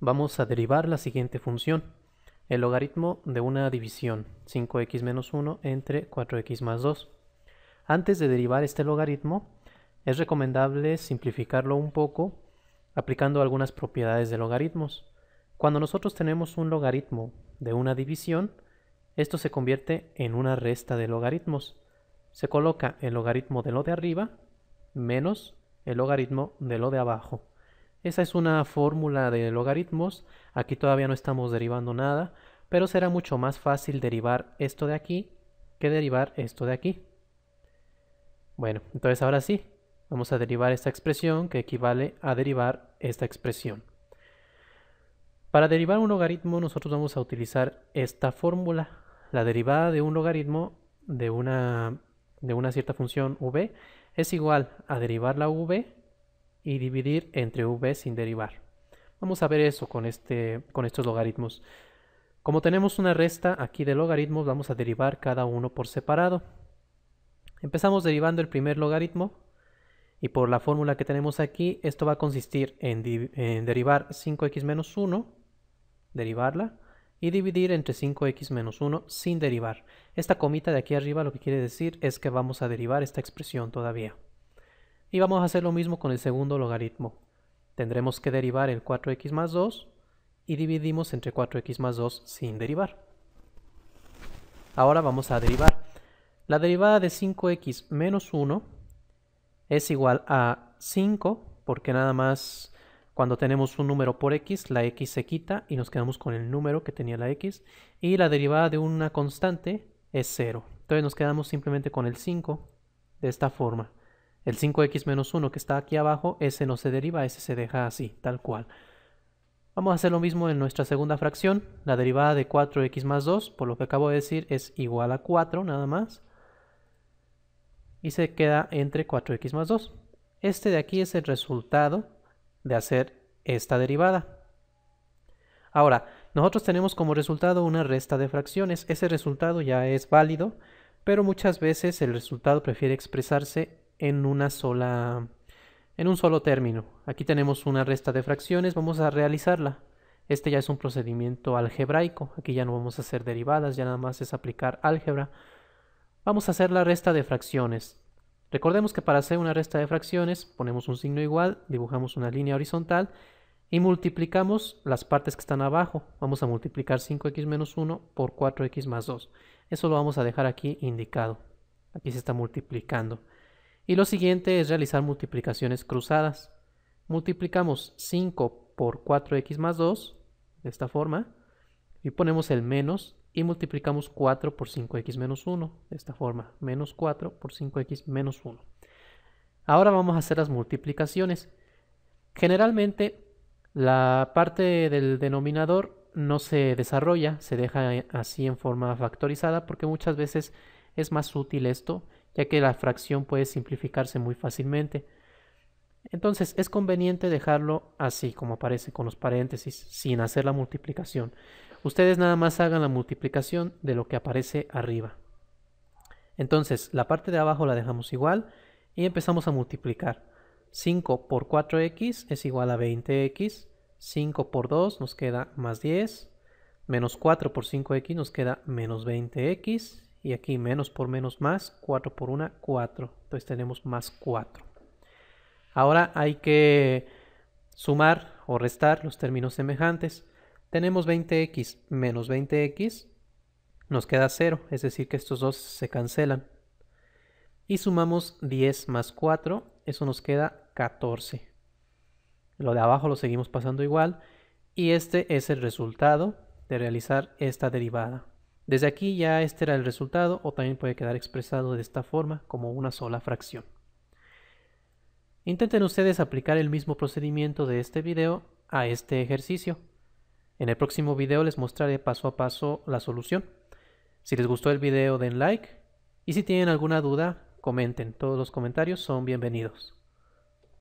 vamos a derivar la siguiente función, el logaritmo de una división, 5x menos 1 entre 4x más 2. Antes de derivar este logaritmo, es recomendable simplificarlo un poco aplicando algunas propiedades de logaritmos. Cuando nosotros tenemos un logaritmo de una división, esto se convierte en una resta de logaritmos. Se coloca el logaritmo de lo de arriba menos el logaritmo de lo de abajo. Esa es una fórmula de logaritmos, aquí todavía no estamos derivando nada, pero será mucho más fácil derivar esto de aquí que derivar esto de aquí. Bueno, entonces ahora sí, vamos a derivar esta expresión que equivale a derivar esta expresión. Para derivar un logaritmo nosotros vamos a utilizar esta fórmula. La derivada de un logaritmo de una, de una cierta función v es igual a derivar la v y dividir entre v sin derivar. Vamos a ver eso con, este, con estos logaritmos. Como tenemos una resta aquí de logaritmos, vamos a derivar cada uno por separado. Empezamos derivando el primer logaritmo, y por la fórmula que tenemos aquí, esto va a consistir en, en derivar 5x menos 1, derivarla, y dividir entre 5x menos 1 sin derivar. Esta comita de aquí arriba lo que quiere decir es que vamos a derivar esta expresión todavía. Y vamos a hacer lo mismo con el segundo logaritmo. Tendremos que derivar el 4x más 2 y dividimos entre 4x más 2 sin derivar. Ahora vamos a derivar. La derivada de 5x menos 1 es igual a 5, porque nada más cuando tenemos un número por x, la x se quita y nos quedamos con el número que tenía la x. Y la derivada de una constante es 0. Entonces nos quedamos simplemente con el 5 de esta forma. El 5x menos 1 que está aquí abajo, ese no se deriva, ese se deja así, tal cual. Vamos a hacer lo mismo en nuestra segunda fracción. La derivada de 4x más 2, por lo que acabo de decir, es igual a 4 nada más. Y se queda entre 4x más 2. Este de aquí es el resultado de hacer esta derivada. Ahora, nosotros tenemos como resultado una resta de fracciones. Ese resultado ya es válido, pero muchas veces el resultado prefiere expresarse en una sola en un solo término. Aquí tenemos una resta de fracciones, vamos a realizarla. Este ya es un procedimiento algebraico, aquí ya no vamos a hacer derivadas, ya nada más es aplicar álgebra. Vamos a hacer la resta de fracciones. Recordemos que para hacer una resta de fracciones ponemos un signo igual, dibujamos una línea horizontal y multiplicamos las partes que están abajo. Vamos a multiplicar 5x menos 1 por 4x más 2. Eso lo vamos a dejar aquí indicado. Aquí se está multiplicando. Y lo siguiente es realizar multiplicaciones cruzadas. Multiplicamos 5 por 4x más 2, de esta forma, y ponemos el menos y multiplicamos 4 por 5x menos 1, de esta forma, menos 4 por 5x menos 1. Ahora vamos a hacer las multiplicaciones. Generalmente la parte del denominador no se desarrolla, se deja así en forma factorizada porque muchas veces es más útil esto ya que la fracción puede simplificarse muy fácilmente. Entonces es conveniente dejarlo así como aparece con los paréntesis, sin hacer la multiplicación. Ustedes nada más hagan la multiplicación de lo que aparece arriba. Entonces la parte de abajo la dejamos igual y empezamos a multiplicar. 5 por 4x es igual a 20x. 5 por 2 nos queda más 10. Menos 4 por 5x nos queda menos 20x. Y aquí menos por menos más, 4 por 1, 4. Entonces tenemos más 4. Ahora hay que sumar o restar los términos semejantes. Tenemos 20x menos 20x, nos queda 0, es decir que estos dos se cancelan. Y sumamos 10 más 4, eso nos queda 14. Lo de abajo lo seguimos pasando igual. Y este es el resultado de realizar esta derivada. Desde aquí ya este era el resultado o también puede quedar expresado de esta forma como una sola fracción. Intenten ustedes aplicar el mismo procedimiento de este video a este ejercicio. En el próximo video les mostraré paso a paso la solución. Si les gustó el video den like y si tienen alguna duda comenten, todos los comentarios son bienvenidos.